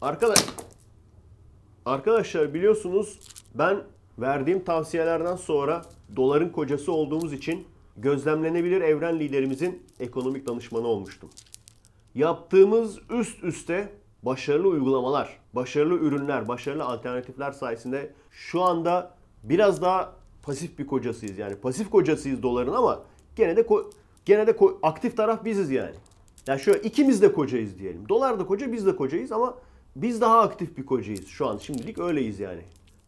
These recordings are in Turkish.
Arkadaş Arkadaşlar biliyorsunuz ben verdiğim tavsiyelerden sonra doların kocası olduğumuz için gözlemlenebilir evren liderimizin ekonomik danışmanı olmuştum. Yaptığımız üst üste başarılı uygulamalar, başarılı ürünler, başarılı alternatifler sayesinde şu anda biraz daha pasif bir kocasıyız. Yani pasif kocasıyız doların ama gene de gene de aktif taraf biziz yani. Yani şöyle ikimiz de kocayız diyelim. Dolar da koca, biz de kocayız ama biz daha aktif bir kocayız şu an. Şimdilik öyleyiz yani.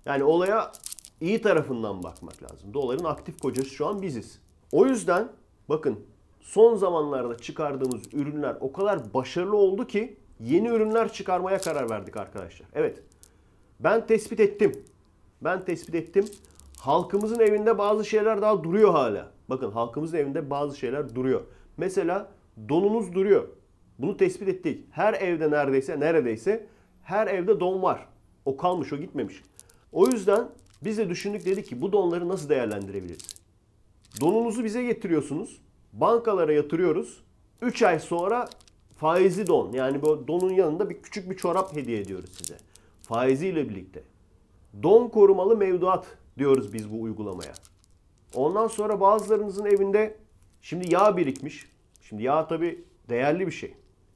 Yani olaya iyi tarafından bakmak lazım. Doların aktif kocası şu an biziz. O yüzden bakın son zamanlarda çıkardığımız ürünler o kadar başarılı oldu ki yeni ürünler çıkarmaya karar verdik arkadaşlar. Evet. Ben tespit ettim. Ben tespit ettim. Halkımızın evinde bazı şeyler daha duruyor hala. Bakın halkımızın evinde bazı şeyler duruyor. Mesela donunuz duruyor. Bunu tespit ettik. Her evde neredeyse neredeyse her evde don var. O kalmış, o gitmemiş. O yüzden biz de düşündük dedik ki bu donları nasıl değerlendirebiliriz? Donunuzu bize getiriyorsunuz. Bankalara yatırıyoruz. 3 ay sonra faizi don yani bu donun yanında bir küçük bir çorap hediye ediyoruz size. Faiziyle birlikte. Don korumalı mevduat diyoruz biz bu uygulamaya. Ondan sonra bazılarınızın evinde şimdi yağ birikmiş. Şimdi yağ tabi değerli bir şey.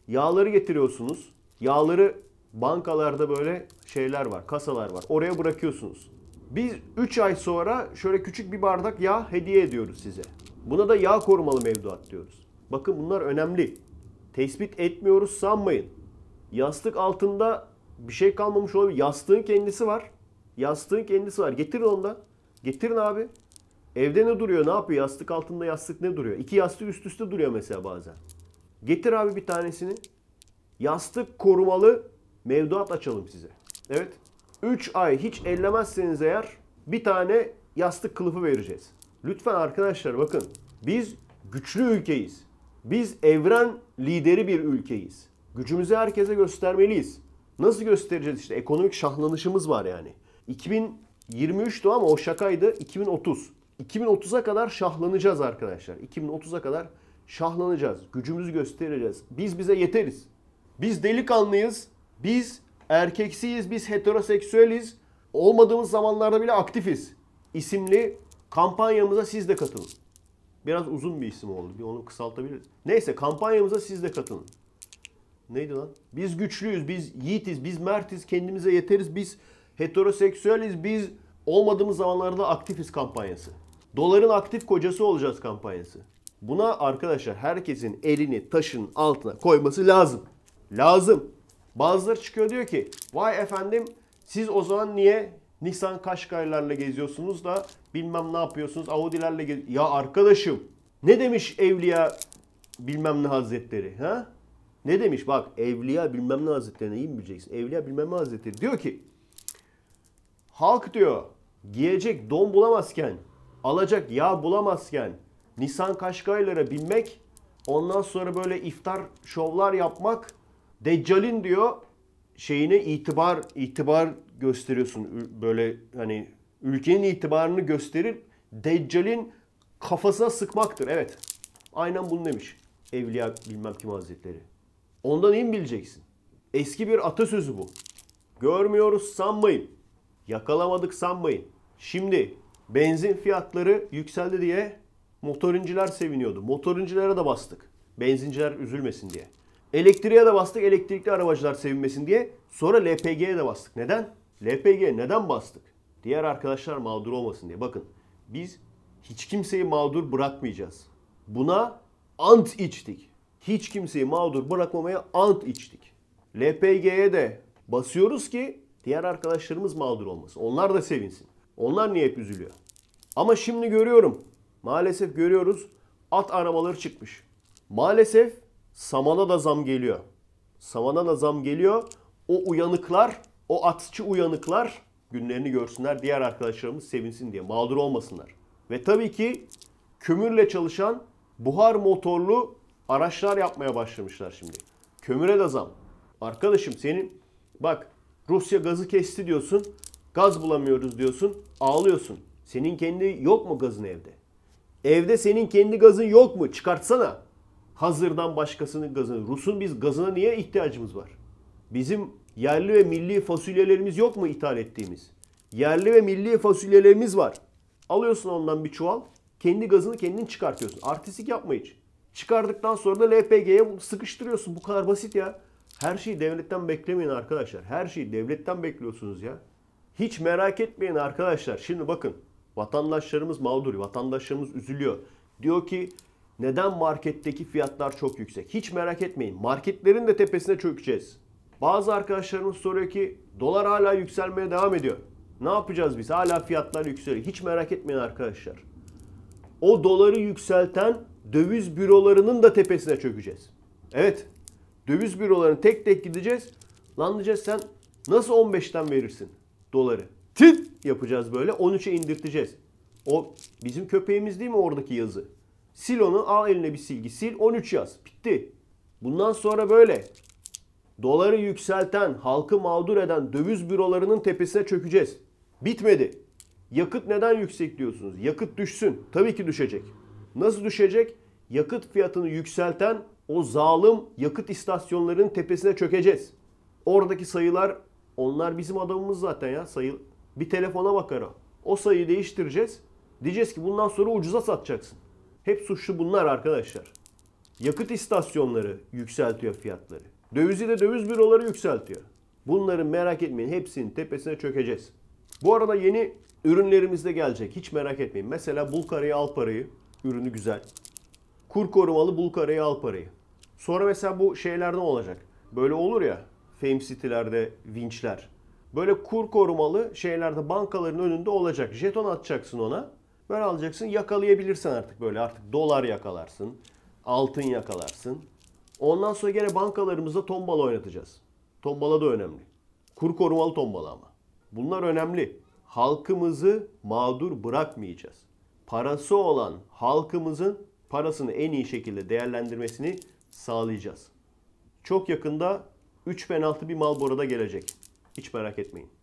Yağları getiriyorsunuz. Yağları bankalarda böyle şeyler var, kasalar var. Oraya bırakıyorsunuz. Biz 3 ay sonra şöyle küçük bir bardak yağ hediye ediyoruz size. Buna da yağ korumalı mevduat diyoruz. Bakın bunlar önemli. Tespit etmiyoruz sanmayın. Yastık altında bir şey kalmamış olabilir. Yastığın kendisi var. Yastığın kendisi var. Getirin onda. Getirin abi. Evde ne duruyor? Ne yapıyor? Yastık altında yastık ne duruyor? İki yastık üst üste duruyor mesela bazen. Getir abi bir tanesini. Yastık korumalı mevduat açalım size. Evet. 3 ay hiç ellemezseniz eğer bir tane yastık kılıfı vereceğiz. Lütfen arkadaşlar bakın biz güçlü ülkeyiz. Biz evren lideri bir ülkeyiz. Gücümüzü herkese göstermeliyiz. Nasıl göstereceğiz işte ekonomik şahlanışımız var yani. 2023'tü ama o şakaydı 2030. 2030'a kadar şahlanacağız arkadaşlar. 2030'a kadar şahlanacağız. Gücümüzü göstereceğiz. Biz bize yeteriz. Biz delikanlıyız. Biz erkeksiyiz, biz heteroseksüeliz. Olmadığımız zamanlarda bile aktifiz. İsimli kampanyamıza siz de katılın. Biraz uzun bir isim oldu. Bir onu kısaltabiliriz. Neyse kampanyamıza siz de katılın. Neydi lan? Biz güçlüyüz, biz yiğitiz, biz mertiz, kendimize yeteriz, biz heteroseksüeliz, biz olmadığımız zamanlarda aktifiz kampanyası. Doların aktif kocası olacağız kampanyası. Buna arkadaşlar herkesin elini taşın altına koyması lazım. Lazım. Bazıları çıkıyor diyor ki vay efendim siz o zaman niye Nissan Qashqai'larla geziyorsunuz da bilmem ne yapıyorsunuz Audi'lerle geziyorsunuz. Ya arkadaşım ne demiş Evliya bilmem ne hazretleri ha? Ne demiş bak Evliya bilmem ne Hazretleri iyi bileceksin? Evliya bilmem ne hazretleri diyor ki halk diyor giyecek don bulamazken alacak yağ bulamazken Nisan Kaşkaylara binmek ondan sonra böyle iftar şovlar yapmak Deccal'in diyor şeyine itibar itibar gösteriyorsun. Böyle hani ülkenin itibarını gösterip Deccal'in kafasına sıkmaktır. Evet. Aynen bunu demiş. Evliya bilmem kim hazretleri. Ondan iyi mi bileceksin? Eski bir atasözü bu. Görmüyoruz sanmayın. Yakalamadık sanmayın. Şimdi benzin fiyatları yükseldi diye motorinciler seviniyordu. Motorincilere de bastık. Benzinciler üzülmesin diye. Elektriğe de bastık elektrikli arabacılar sevinmesin diye. Sonra LPG'ye de bastık. Neden? LPG neden bastık? Diğer arkadaşlar mağdur olmasın diye. Bakın biz hiç kimseyi mağdur bırakmayacağız. Buna ant içtik. Hiç kimseyi mağdur bırakmamaya ant içtik. LPG'ye de basıyoruz ki diğer arkadaşlarımız mağdur olmasın. Onlar da sevinsin. Onlar niye hep üzülüyor? Ama şimdi görüyorum. Maalesef görüyoruz at arabaları çıkmış. Maalesef Samana da zam geliyor. Samana da zam geliyor. O uyanıklar, o atçı uyanıklar günlerini görsünler. Diğer arkadaşlarımız sevinsin diye. Mağdur olmasınlar. Ve tabii ki kömürle çalışan buhar motorlu araçlar yapmaya başlamışlar şimdi. Kömüre de zam. Arkadaşım senin bak Rusya gazı kesti diyorsun. Gaz bulamıyoruz diyorsun. Ağlıyorsun. Senin kendi yok mu gazın evde? Evde senin kendi gazın yok mu? Çıkartsana. Hazırdan başkasının gazını. Rus'un biz gazına niye ihtiyacımız var? Bizim yerli ve milli fasulyelerimiz yok mu ithal ettiğimiz? Yerli ve milli fasulyelerimiz var. Alıyorsun ondan bir çuval. Kendi gazını kendin çıkartıyorsun. Artistik yapma hiç. Çıkardıktan sonra da LPG'ye sıkıştırıyorsun. Bu kadar basit ya. Her şeyi devletten beklemeyin arkadaşlar. Her şeyi devletten bekliyorsunuz ya. Hiç merak etmeyin arkadaşlar. Şimdi bakın vatandaşlarımız mağdur, vatandaşlarımız üzülüyor. Diyor ki neden marketteki fiyatlar çok yüksek? Hiç merak etmeyin. Marketlerin de tepesine çökeceğiz. Bazı arkadaşlarımız soruyor ki dolar hala yükselmeye devam ediyor. Ne yapacağız biz? Hala fiyatlar yükseliyor. Hiç merak etmeyin arkadaşlar. O doları yükselten döviz bürolarının da tepesine çökeceğiz. Evet. Döviz bürolarını tek tek gideceğiz. Lan diyeceğiz sen nasıl 15'ten verirsin doları? Tit yapacağız böyle 13'e indirteceğiz. O bizim köpeğimiz değil mi oradaki yazı? Sil onu al eline bir silgi sil 13 yaz. Bitti. Bundan sonra böyle. Doları yükselten, halkı mağdur eden döviz bürolarının tepesine çökeceğiz. Bitmedi. Yakıt neden yüksek diyorsunuz? Yakıt düşsün. Tabii ki düşecek. Nasıl düşecek? Yakıt fiyatını yükselten o zalim yakıt istasyonlarının tepesine çökeceğiz. Oradaki sayılar onlar bizim adamımız zaten ya. Sayı bir telefona bakar o. O sayıyı değiştireceğiz. Diyeceğiz ki bundan sonra ucuza satacaksın. Hep suçlu bunlar arkadaşlar. Yakıt istasyonları yükseltiyor fiyatları. Dövizi de döviz büroları yükseltiyor. Bunları merak etmeyin. Hepsinin tepesine çökeceğiz. Bu arada yeni ürünlerimiz de gelecek. Hiç merak etmeyin. Mesela bul karayı al parayı. Ürünü güzel. Kur korumalı bul karayı al parayı. Sonra mesela bu şeyler ne olacak? Böyle olur ya. Fame City'lerde vinçler. Böyle kur korumalı şeylerde bankaların önünde olacak. Jeton atacaksın ona. Böyle alacaksın yakalayabilirsen artık böyle artık dolar yakalarsın, altın yakalarsın. Ondan sonra gene bankalarımızda tombala oynatacağız. Tombala da önemli. Kur korumalı tombala ama. Bunlar önemli. Halkımızı mağdur bırakmayacağız. Parası olan halkımızın parasını en iyi şekilde değerlendirmesini sağlayacağız. Çok yakında 3 penaltı bir Malboro'da gelecek. Hiç merak etmeyin.